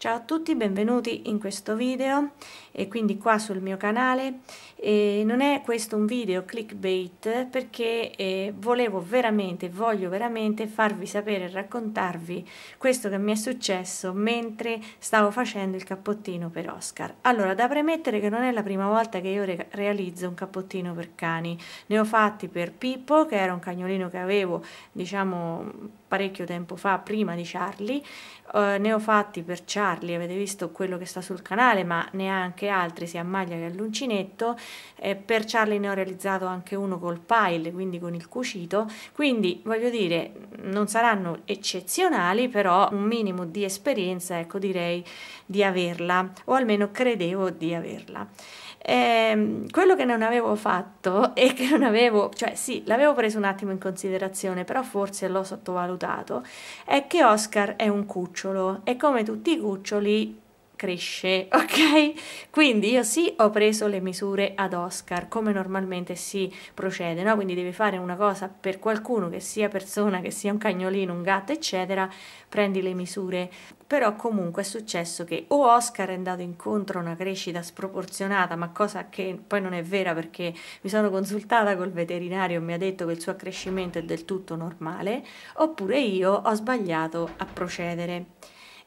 Ciao a tutti, benvenuti in questo video e quindi qua sul mio canale. E non è questo un video clickbait perché eh, volevo veramente, voglio veramente farvi sapere e raccontarvi questo che mi è successo mentre stavo facendo il cappottino per Oscar. Allora, da premettere che non è la prima volta che io re realizzo un cappottino per cani. Ne ho fatti per Pippo, che era un cagnolino che avevo, diciamo, parecchio tempo fa, prima di Charlie, eh, ne ho fatti per Charlie, avete visto quello che sta sul canale, ma neanche altri, sia a maglia che all'uncinetto, eh, per Charlie ne ho realizzato anche uno col pile, quindi con il cucito, quindi voglio dire, non saranno eccezionali, però un minimo di esperienza, ecco direi di averla, o almeno credevo di averla. Eh, quello che non avevo fatto e che non avevo, cioè sì, l'avevo preso un attimo in considerazione, però forse l'ho sottovalutato, è che Oscar è un cucciolo e come tutti i cuccioli cresce, ok? Quindi io sì ho preso le misure ad Oscar, come normalmente si procede, no? Quindi devi fare una cosa per qualcuno, che sia persona, che sia un cagnolino, un gatto, eccetera, prendi le misure. Però comunque è successo che o Oscar è andato incontro a una crescita sproporzionata, ma cosa che poi non è vera perché mi sono consultata col veterinario e mi ha detto che il suo accrescimento è del tutto normale, oppure io ho sbagliato a procedere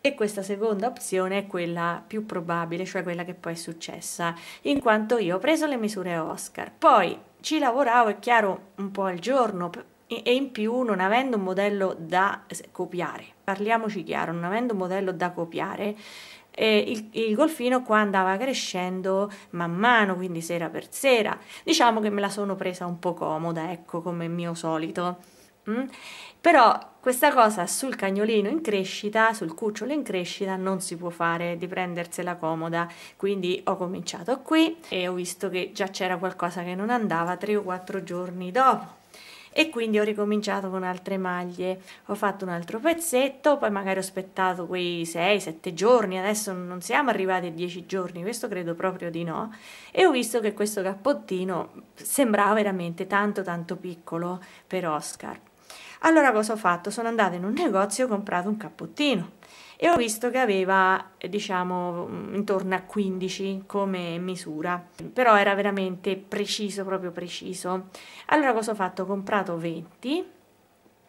e questa seconda opzione è quella più probabile, cioè quella che poi è successa, in quanto io ho preso le misure Oscar, poi ci lavoravo, è chiaro, un po' al giorno e in più non avendo un modello da copiare, parliamoci chiaro, non avendo un modello da copiare, eh, il, il, golfino qua andava crescendo man mano, quindi sera per sera. Diciamo che me la sono presa un po' comoda, ecco, come mio solito. Mm? Però questa cosa sul cagnolino in crescita, sul cucciolo in crescita, non si può fare di prendersela comoda. Quindi ho cominciato qui e ho visto che già c'era qualcosa che non andava tre o quattro giorni dopo e quindi ho ricominciato con altre maglie ho fatto un altro pezzetto poi magari ho aspettato quei 6-7 giorni adesso non siamo arrivati a 10 giorni questo credo proprio di no e ho visto che questo cappottino sembrava veramente tanto tanto piccolo per Oscar allora cosa ho fatto? Sono andata in un negozio e ho comprato un cappottino e ho visto che aveva eh, diciamo mm, intorno a 15 come misura però era veramente preciso proprio preciso allora cosa ho fatto ho comprato 20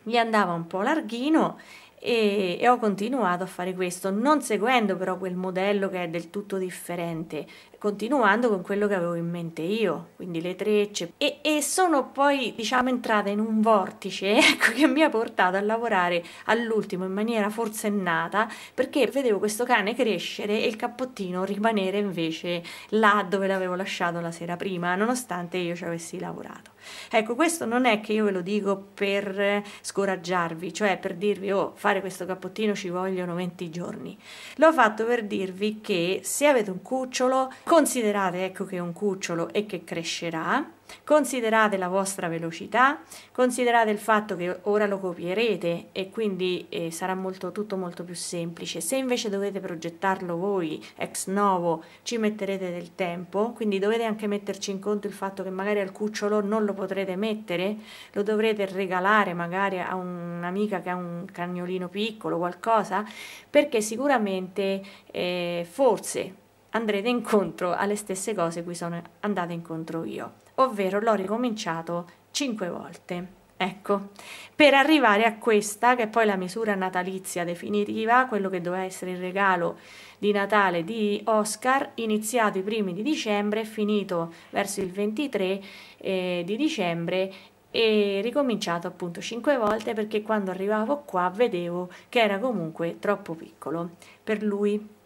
mi andava un po' larghino e, e ho continuato a fare questo non seguendo però quel modello che è del tutto differente continuando con quello che avevo in mente io, quindi le trecce. E, e sono poi, diciamo, entrata in un vortice ecco, che mi ha portato a lavorare all'ultimo in maniera forsennata perché vedevo questo cane crescere e il cappottino rimanere invece là dove l'avevo lasciato la sera prima, nonostante io ci avessi lavorato. Ecco, questo non è che io ve lo dico per scoraggiarvi, cioè per dirvi, oh, fare questo cappottino ci vogliono 20 giorni. L'ho fatto per dirvi che se avete un cucciolo, Considerate ecco che è un cucciolo e che crescerà, considerate la vostra velocità, considerate il fatto che ora lo copierete e quindi eh, sarà molto, tutto molto più semplice. Se invece dovete progettarlo voi ex novo ci metterete del tempo, quindi dovete anche metterci in conto il fatto che magari al cucciolo non lo potrete mettere, lo dovrete regalare magari a un'amica che ha un cagnolino piccolo, qualcosa, perché sicuramente eh, forse andrete incontro alle stesse cose cui sono andata incontro io, ovvero l'ho ricominciato cinque volte. Ecco, per arrivare a questa, che è poi la misura natalizia definitiva, quello che doveva essere il regalo di Natale di Oscar, iniziato i primi di dicembre finito verso il 23 eh, di dicembre e ricominciato appunto cinque volte perché quando arrivavo qua vedevo che era comunque troppo piccolo per lui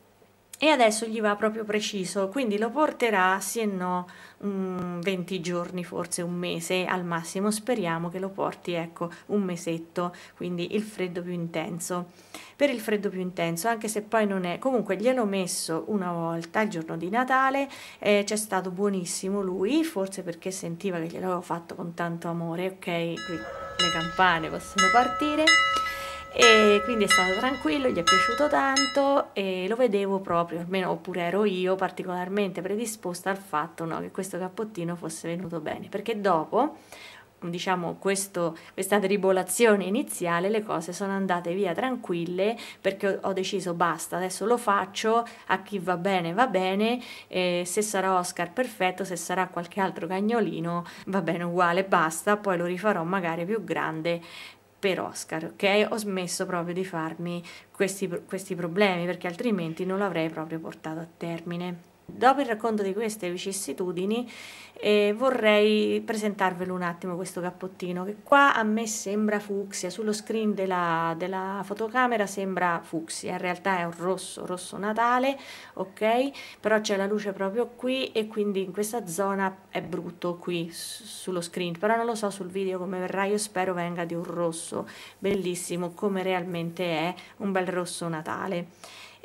e adesso gli va proprio preciso, quindi lo porterà sì e no um, mm, 20 giorni, forse un mese al massimo, speriamo che lo porti ecco un mesetto, quindi il freddo più intenso. Per il freddo più intenso, anche se poi non è, comunque gliel'ho messo una volta il giorno di Natale, eh, c'è stato buonissimo lui, forse perché sentiva che gliel'avevo fatto con tanto amore, ok? Qui le campane possono partire e quindi è stato tranquillo, gli è piaciuto tanto e lo vedevo proprio, almeno oppure ero io particolarmente predisposta al fatto no, che questo cappottino fosse venuto bene, perché dopo diciamo questo, questa tribolazione iniziale le cose sono andate via tranquille perché ho, deciso basta adesso lo faccio a chi va bene va bene eh, se sarà Oscar perfetto se sarà qualche altro cagnolino va bene uguale basta poi lo rifarò magari più grande per Oscar, ok? Ho smesso proprio di farmi questi, questi problemi perché altrimenti non l'avrei proprio portato a termine. Dopo il racconto di queste vicissitudini eh, vorrei presentarvelo un attimo questo cappottino che qua a me sembra fucsia, sullo screen della, della fotocamera sembra fucsia, in realtà è un rosso, rosso natale, ok? Però c'è la luce proprio qui e quindi in questa zona è brutto qui sullo screen, però non lo so sul video come verrà, io spero venga di un rosso bellissimo come realmente è un bel rosso natale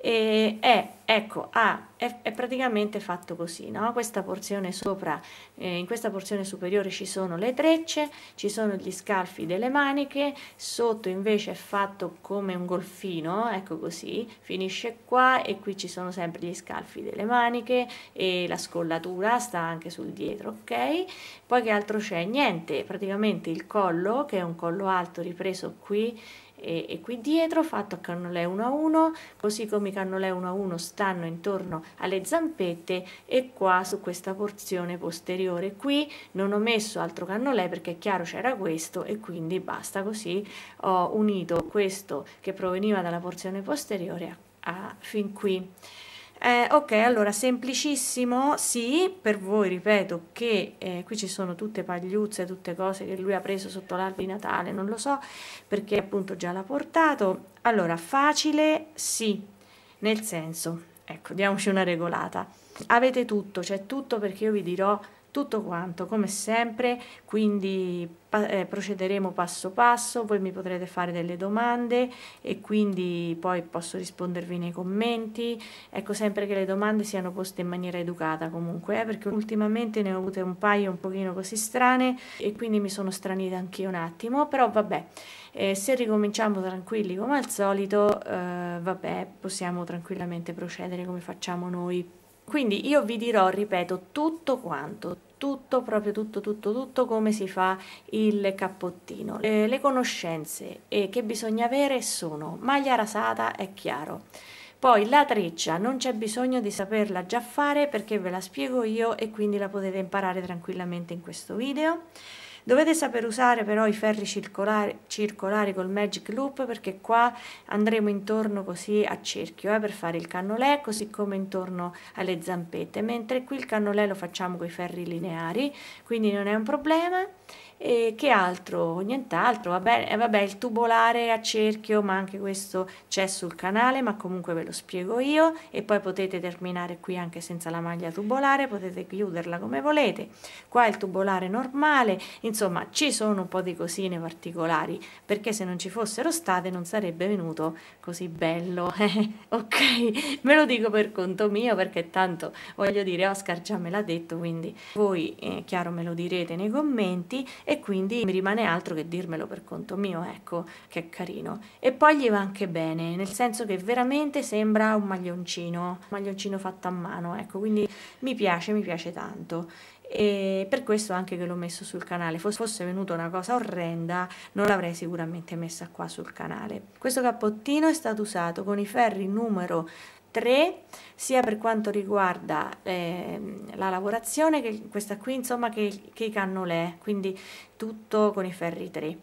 e è, eh, ecco, ah, è, è, praticamente fatto così, no? questa porzione sopra, eh, in questa porzione superiore ci sono le trecce, ci sono gli scalfi delle maniche, sotto invece è fatto come un golfino, ecco così, finisce qua e qui ci sono sempre gli scalfi delle maniche e la scollatura sta anche sul dietro, ok? Poi che altro c'è? Niente, praticamente il collo, che è un collo alto ripreso qui, e, e qui dietro fatto a cannolè 1 a 1 così come i cannolè 1 a 1 stanno intorno alle zampette e qua su questa porzione posteriore qui non ho messo altro cannolè perché è chiaro c'era questo e quindi basta così ho unito questo che proveniva dalla porzione posteriore a, a fin qui eh, ok, allora semplicissimo, sì, per voi ripeto che eh, qui ci sono tutte pagliuzze, tutte cose che lui ha preso sotto l'albero di Natale, non lo so perché appunto già l'ha portato. Allora, facile sì, nel senso, ecco, diamoci una regolata. Avete tutto, c'è tutto perché io vi dirò tutto quanto come sempre, quindi eh, procederemo passo passo, voi mi potrete fare delle domande e quindi poi posso rispondervi nei commenti, ecco sempre che le domande siano poste in maniera educata comunque, eh, perché ultimamente ne ho avute un paio un pochino così strane e quindi mi sono stranita anche un attimo, però vabbè, eh, se ricominciamo tranquilli come al solito, eh, vabbè, possiamo tranquillamente procedere come facciamo noi. Quindi io vi dirò, ripeto, tutto quanto, tutto, proprio tutto, tutto, tutto come si fa il cappottino. Eh, le conoscenze eh, che bisogna avere sono maglia rasata, è chiaro. Poi la treccia non c'è bisogno di saperla già fare perché ve la spiego io e quindi la potete imparare tranquillamente in questo video. Dovete saper usare però i ferri circolari, circolari col magic loop perché qua andremo intorno così a cerchio eh, per fare il cannolè così come intorno alle zampette mentre qui il cannolè lo facciamo con i ferri lineari quindi non è un problema e che altro? Nient'altro, vabbè, eh, vabbè il tubolare a cerchio, ma anche questo c'è sul canale, ma comunque ve lo spiego io e poi potete terminare qui anche senza la maglia tubolare, potete chiuderla come volete. Qua il tubolare normale, insomma ci sono un po' di cosine particolari, perché se non ci fossero state non sarebbe venuto così bello, eh, ok? Me lo dico per conto mio perché tanto voglio dire Oscar già me l'ha detto, quindi voi eh, chiaro me lo direte nei commenti e quindi mi rimane altro che dirmelo per conto mio, ecco che è carino. E poi gli va anche bene, nel senso che veramente sembra un maglioncino, un maglioncino fatto a mano, ecco, quindi mi piace, mi piace tanto e per questo anche che l'ho messo sul canale. Se fosse venuta una cosa orrenda non l'avrei sicuramente messa qua sul canale. Questo cappottino è stato usato con i ferri numero 3 sia per quanto riguarda eh, la lavorazione che questa qui insomma che, che i cannolè quindi tutto con i ferri 3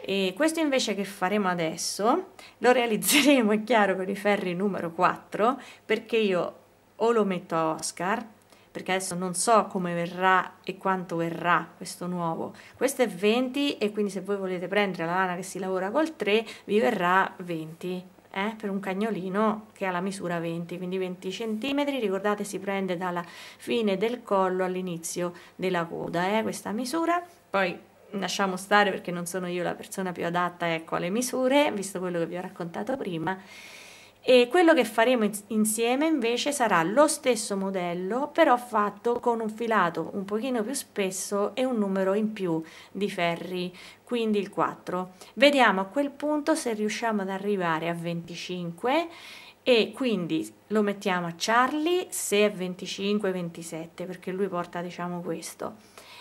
e questo invece che faremo adesso lo realizzeremo è chiaro con i ferri numero 4 perché io o lo metto a Oscar perché adesso non so come verrà e quanto verrà questo nuovo. Questo è 20 e quindi se voi volete prendere la lana che si lavora col 3 vi verrà 20 eh, per un cagnolino che ha la misura 20 quindi 20 centimetri ricordate si prende dalla fine del collo all'inizio della coda eh, questa misura poi lasciamo stare perché non sono io la persona più adatta ecco alle misure visto quello che vi ho raccontato prima e quello che faremo insieme invece sarà lo stesso modello però fatto con un filato un pochino più spesso e un numero in più di ferri quindi il 4 vediamo a quel punto se riusciamo ad arrivare a 25 e quindi lo mettiamo a Charlie se è 25 27 perché lui porta diciamo questo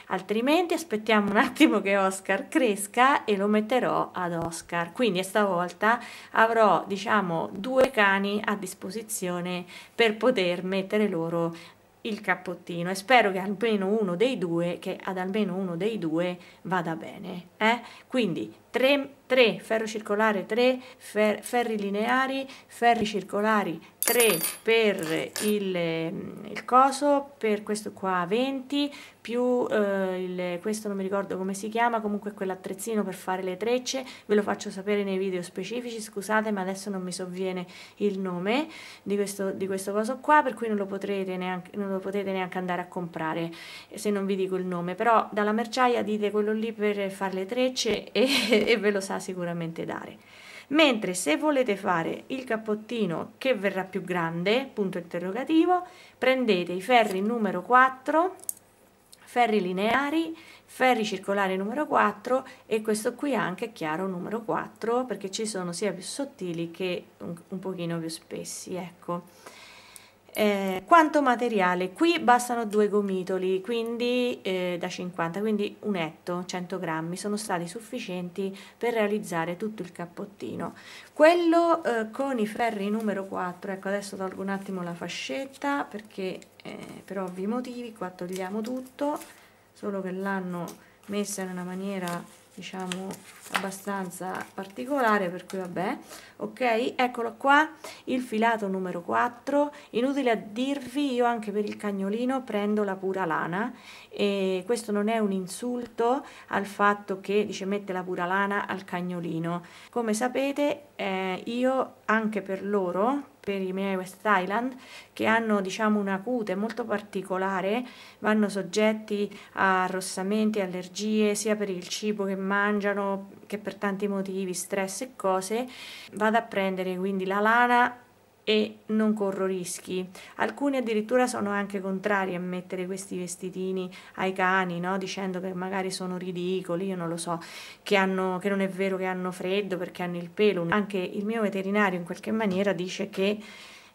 altrimenti aspettiamo un attimo che Oscar cresca e lo metterò ad Oscar quindi stavolta avrò diciamo due cani a disposizione per poter mettere loro il cappottino e spero che almeno uno dei due che ad almeno uno dei due vada bene eh? quindi 3 3 ferro circolare 3 fer ferri lineari ferri circolari 3 per il, il, coso, per questo qua 20, più eh, il, questo non mi ricordo come si chiama, comunque quell'attrezzino per fare le trecce, ve lo faccio sapere nei video specifici, scusate ma adesso non mi sovviene il nome di questo, di questo coso qua, per cui non lo, potrete neanche, non lo potete neanche andare a comprare se non vi dico il nome, però dalla merciaia dite quello lì per fare le trecce e, e ve lo sa sicuramente dare mentre se volete fare il cappottino che verrà più grande, punto interrogativo, prendete i ferri numero 4, ferri lineari, ferri circolari numero 4 e questo qui anche chiaro numero 4 perché ci sono sia più sottili che un, un pochino più spessi, ecco. Eh, quanto materiale? Qui bastano due gomitoli, quindi eh, da 50, quindi un etto, 100 grammi, sono stati sufficienti per realizzare tutto il cappottino. Quello eh, con i ferri numero 4, ecco adesso tolgo un attimo la fascetta perché eh, per ovvi motivi qua togliamo tutto, solo che l'hanno messa in una maniera diciamo abbastanza particolare per cui vabbè ok eccolo qua il filato numero 4 inutile a dirvi io anche per il cagnolino prendo la pura lana e questo non è un insulto al fatto che dice mette la pura lana al cagnolino come sapete eh, io anche per loro per i miei West Thailand che hanno diciamo una cute molto particolare vanno soggetti a arrossamenti, allergie sia per il cibo che mangiano che per tanti motivi, stress e cose vado a prendere quindi la lana e non corro rischi. Alcuni addirittura sono anche contrari a mettere questi vestitini ai cani, no? dicendo che magari sono ridicoli, io non lo so, che, hanno, che non è vero che hanno freddo perché hanno il pelo. Anche il mio veterinario in qualche maniera dice che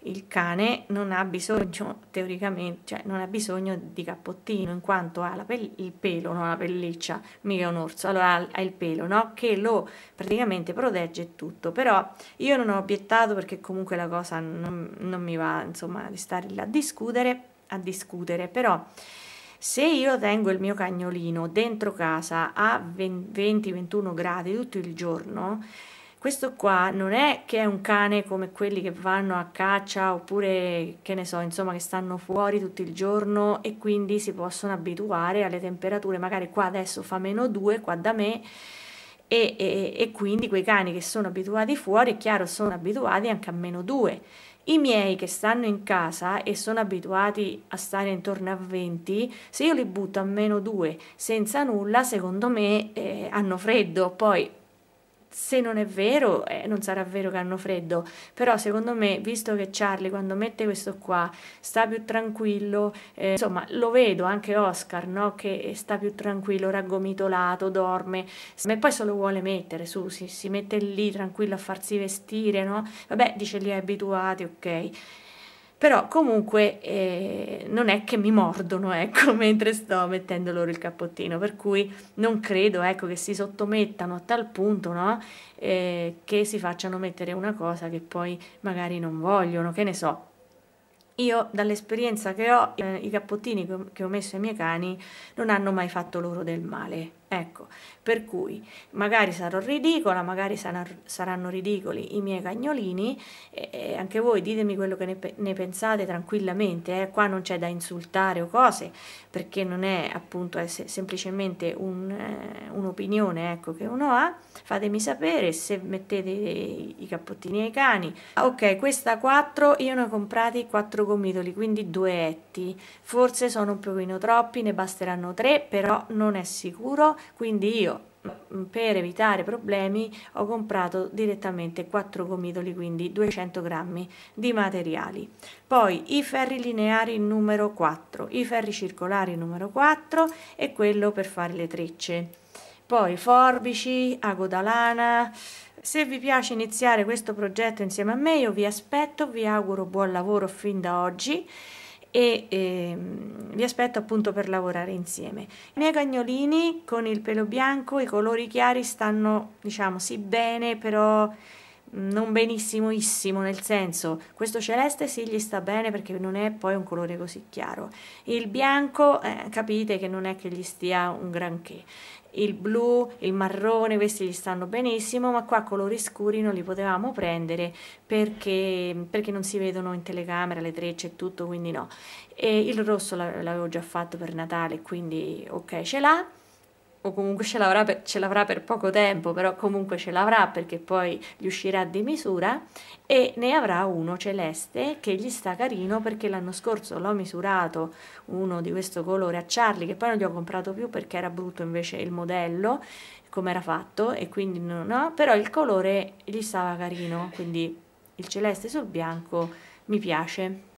il cane non ha bisogno, teoricamente, cioè non ha bisogno di cappottino in quanto ha il pelo, non la pelliccia, mica un orso, allora ha, ha il pelo, no? Che lo praticamente protegge tutto. Però io non ho obiettato perché comunque la cosa non, non mi va, insomma, di stare là a discutere, a discutere, però... Se io tengo il mio cagnolino dentro casa a 20-21 gradi tutto il giorno, questo qua non è che è un cane come quelli che vanno a caccia oppure che ne so, insomma, che stanno fuori tutto il giorno e quindi si possono abituare alle temperature. Magari qua adesso fa meno 2, qua da me. E, e, e, quindi quei cani che sono abituati fuori, è chiaro, sono abituati anche a meno 2. I miei che stanno in casa e sono abituati a stare intorno a 20, se io li butto a meno 2 senza nulla, secondo me eh, hanno freddo. Poi se non è vero, eh, non sarà vero che hanno freddo, però secondo me, visto che Charlie quando mette questo qua sta più tranquillo, eh, insomma lo vedo anche Oscar, no? che sta più tranquillo, raggomitolato, dorme, ma poi se lo vuole mettere, su, si, si mette lì tranquillo a farsi vestire, no? vabbè dice li è abituati, ok, però comunque eh, non è che mi mordono ecco, mentre sto mettendo loro il cappottino, per cui non credo ecco, che si sottomettano a tal punto no? eh, che si facciano mettere una cosa che poi magari non vogliono, che ne so. Io dall'esperienza che ho, eh, i cappottini che ho messo ai miei cani non hanno mai fatto loro del male, Ecco, per cui magari sarò ridicola, magari saranno ridicoli i miei cagnolini, e, anche voi ditemi quello che ne, pensate tranquillamente, eh. qua non c'è da insultare o cose, perché non è appunto è semplicemente un, eh, un'opinione ecco, che uno ha, fatemi sapere se mettete i, cappottini ai cani. Ok, questa 4 io ne ho comprati 4 gomitoli, quindi 2 etti, forse sono un pochino troppi, ne basteranno 3, però non è sicuro quindi io mm, per evitare problemi ho comprato direttamente 4 gomitoli quindi 200 grammi di materiali poi i ferri lineari numero 4 i ferri circolari numero 4 e quello per fare le trecce poi forbici a coda lana se vi piace iniziare questo progetto insieme a me io vi aspetto vi auguro buon lavoro fin da oggi e eh, vi aspetto appunto per lavorare insieme. I miei cagnolini con il pelo bianco, i colori chiari stanno diciamo sì bene però non benissimoissimo, nel senso questo celeste sì gli sta bene perché non è poi un colore così chiaro. Il bianco eh, capite che non è che gli stia un granché. Il blu, il marrone, questi gli stanno benissimo, ma qua colori scuri non li potevamo prendere perché, perché non si vedono in telecamera le trecce e tutto, quindi no. E il rosso l'avevo già fatto per Natale, quindi ok ce l'ha o comunque ce l'avrà, per, ce l'avrà per poco tempo, però comunque ce l'avrà perché poi gli uscirà di misura e ne avrà uno celeste che gli sta carino perché l'anno scorso l'ho misurato uno di questo colore a Charlie che poi non gli ho comprato più perché era brutto invece il modello come era fatto e quindi no, no però il colore gli stava carino, quindi il celeste sul bianco mi piace.